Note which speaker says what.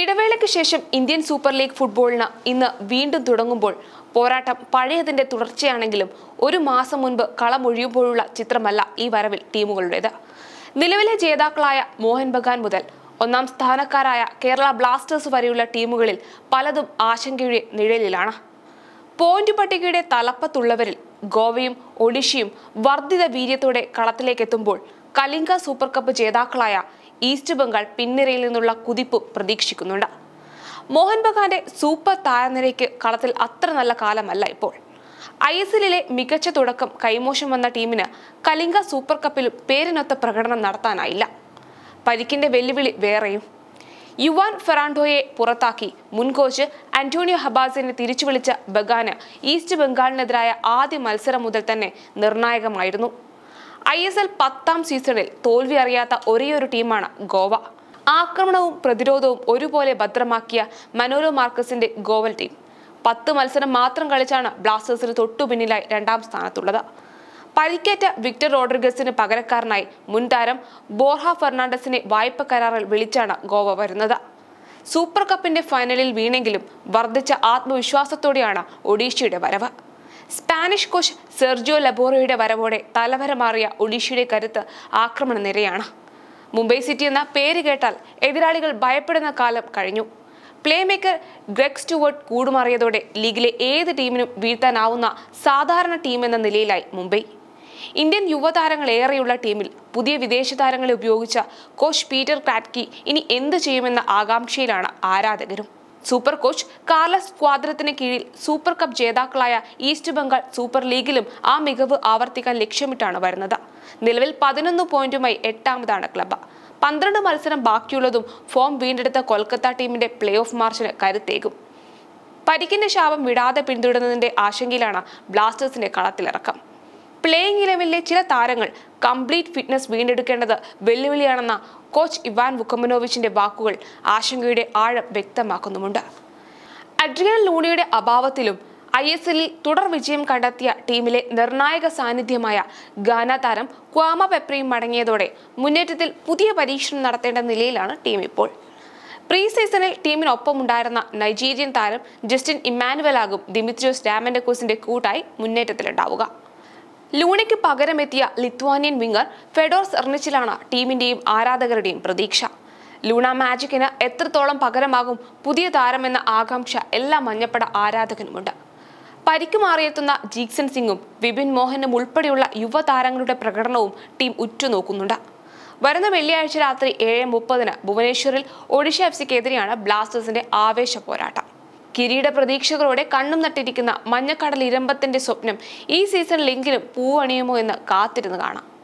Speaker 1: ഇടവേളയ്ക്ക് ശേഷം Indian super league ഫുട്ബോളിന് ഇന്ന് വീണ്ടും തുടങ്ങുമ്പോൾ പോരാട്ടം പഴയതിന്റെ തുടർച്ചയാണെങ്കിലും ഒരു മാസം മുൻപ് കളമൊഴിയുമ്പോഴുള്ള ചിത്രമല്ല ഈ വരവിൽ ടീമുകളുടേത് നിലവിലെ ജേതാക്കളായ മോഹൻ ബഗാൻ മുതൽ ഒന്നാം സ്ഥാനക്കാരായ കേരള ബ്ലാസ്റ്റേഴ്സ് വരെയുള്ള ടീമുകളിൽ പലതും ആശങ്കയുടെ നിഴലിലാണ് പോയിന്റ് പട്ടികയുടെ തലപ്പത്തുള്ളവരിൽ ഗോവയും ഒഡീഷയും വർദ്ധിത വീര്യത്തോടെ കളത്തിലേക്കെത്തുമ്പോൾ കലിംഗ സൂപ്പർ കപ്പ് ജേതാക്കളായ ഈസ്റ്റ് ബംഗാൾ പിൻനിരയിൽ നിന്നുള്ള കുതിപ്പ് പ്രതീക്ഷിക്കുന്നുണ്ട് മോഹൻ ബഗാന്റെ സൂപ്പർ താരനിരയ്ക്ക് കളത്തിൽ അത്ര നല്ല കാലമല്ല ഇപ്പോൾ ഐ എസ് എല്ലിലെ മികച്ച തുടക്കം കൈമോശം വന്ന ടീമിന് കലിംഗ സൂപ്പർ കപ്പിലും പേരിനൊത്ത പ്രകടനം നടത്താനായില്ല പരിക്കിന്റെ വെല്ലുവിളി വേറെയും യുവാൻ ഫെറാൻഡോയെ പുറത്താക്കി മുൻ കോച്ച് ആന്റോണിയോ ഹബാസിനെ തിരിച്ചു വിളിച്ച ബഗാന് ഈസ്റ്റ് ബംഗാളിനെതിരായ ആദ്യ മത്സരം മുതൽ തന്നെ നിർണായകമായിരുന്നു ഐ എസ് എൽ പത്താം സീസണിൽ തോൽവി അറിയാത്ത ഒരേയൊരു ടീമാണ് ഗോവ ആക്രമണവും പ്രതിരോധവും ഒരുപോലെ ഭദ്രമാക്കിയ മനോരോ മാർക്കസിന്റെ ഗോവൽ ടീം പത്ത് മത്സരം മാത്രം കളിച്ചാണ് ബ്ലാസ്റ്റേഴ്സിന് തൊട്ടു പിന്നിലായി രണ്ടാം സ്ഥാനത്തുള്ളത് പരിക്കേറ്റ വിക്ടർ റോഡ്രിഗസിന് പകരക്കാരനായി മുൻ താരം ബോർഹ ഫെർണാണ്ടസിനെ വായ്പ കരാറിൽ വിളിച്ചാണ് ഗോവ വരുന്നത് സൂപ്പർ കപ്പിന്റെ ഫൈനലിൽ വീണെങ്കിലും വർദ്ധിച്ച ആത്മവിശ്വാസത്തോടെയാണ് ഒഡീഷയുടെ വരവ് സ്പാനിഷ് കോച്ച് സെർജിയോ ലബോറയുടെ വരവോടെ തലവര മാറിയ ഒഡീഷയുടെ കരുത്ത് ആക്രമണ നിരയാണ് മുംബൈ സിറ്റി എന്ന പേര് കേട്ടാൽ എതിരാളികൾ ഭയപ്പെടുന്ന കാലം കഴിഞ്ഞു പ്ലേമേക്കർ ഗ്രെഗ് സ്റ്റുവർട്ട് കൂടുമാറിയതോടെ ലീഗിലെ ഏത് ടീമിനും വീഴ്ത്താനാവുന്ന സാധാരണ ടീമെന്ന നിലയിലായി മുംബൈ ഇന്ത്യൻ യുവതാരങ്ങൾ ഏറെയുള്ള ടീമിൽ പുതിയ വിദേശ താരങ്ങളെ ഉപയോഗിച്ച കോച്ച് പീറ്റർ ക്രാറ്റ്കി ഇനി എന്ത് ചെയ്യുമെന്ന ആകാംക്ഷയിലാണ് ആരാധകരും സൂപ്പർ കോച്ച് കാർലസ് ക്വാദ്രത്തിന് കീഴിൽ സൂപ്പർ കപ്പ് ജേതാക്കളായ ഈസ്റ്റ് ബംഗാൾ സൂപ്പർ ലീഗിലും ആ മികവ് ആവർത്തിക്കാൻ ലക്ഷ്യമിട്ടാണ് വരുന്നത് നിലവിൽ പതിനൊന്ന് പോയിന്റുമായി എട്ടാമതാണ് ക്ലബ്ബ് പന്ത്രണ്ട് മത്സരം ബാക്കിയുള്ളതും ഫോം വീണ്ടെടുത്ത കൊൽക്കത്ത ടീമിന്റെ പ്ലേ ഓഫ് മാർച്ചിന് കരുത്തേകും പരിക്കിന്റെ ശാപം വിടാതെ പിന്തുടരുന്നതിന്റെ ആശങ്കയിലാണ് ബ്ലാസ്റ്റേഴ്സിന്റെ കളത്തിലിറക്കം പ്ലേയിങ് ഇലവനിലെ ചില താരങ്ങൾ കംപ്ലീറ്റ് ഫിറ്റ്നസ് വീണ്ടെടുക്കേണ്ടത് വെല്ലുവിളിയാണെന്ന കോച്ച് ഇവാൻ വുക്കമനോവിച്ചിന്റെ വാക്കുകൾ ആശങ്കയുടെ ആഴം വ്യക്തമാക്കുന്നുമുണ്ട് അഡ്രിയൽ ലൂണിയുടെ അഭാവത്തിലും ഐ എസ് എല്ലിൽ തുടർ വിജയം കണ്ടെത്തിയ ടീമിലെ നിർണായക സാന്നിധ്യമായ ഗാന താരം ക്വാമ പെപ്രയും മടങ്ങിയതോടെ മുന്നേറ്റത്തിൽ പുതിയ പരീക്ഷണം നടത്തേണ്ട നിലയിലാണ് ടീം ഇപ്പോൾ പ്രീ സീസണിൽ ടീമിനൊപ്പമുണ്ടായിരുന്ന നൈജീരിയൻ താരം ജസ്റ്റിൻ ഇമ്മാനുവലാകും ദിമിത്രിയോസ് ഡാമൻഡക്കോസിന്റെ കൂട്ടായി മുന്നേറ്റത്തിലുണ്ടാവുക ലൂണയ്ക്ക് പകരമെത്തിയ ലിത്വാനിയൻ വിങ്ങർ ഫെഡോർസ് എർണിച്ചിലാണ് ടീമിന്റെയും ആരാധകരുടെയും പ്രതീക്ഷ ലൂണ മാജിക്കിന് എത്രത്തോളം പകരമാകും പുതിയ താരമെന്ന ആകാംക്ഷ എല്ലാ മഞ്ഞപ്പട ആരാധകനുമുണ്ട് പരിക്ക് മാറിയെത്തുന്ന ജീക്സൻ സിംഗും വിപിൻ മോഹനും ഉൾപ്പെടെയുള്ള യുവതാരങ്ങളുടെ പ്രകടനവും ടീം ഉറ്റുനോക്കുന്നുണ്ട് വരുന്ന വെള്ളിയാഴ്ച രാത്രി ഏഴ് മുപ്പതിന് ഭുവനേശ്വറിൽ ഒഡീഷ എഫ് സിക്കെതിരെയാണ് ബ്ലാസ്റ്റേഴ്സിന്റെ ആവേശ പോരാട്ടം കിരീട പ്രതീക്ഷകളോടെ കണ്ണും നട്ടിരിക്കുന്ന മഞ്ഞക്കടൽ ഇരമ്പത്തിന്റെ സ്വപ്നം ഈ സീസണിലെങ്കിലും പൂവണിയുമോ എന്ന് കാത്തിരുന്ന് കാണാം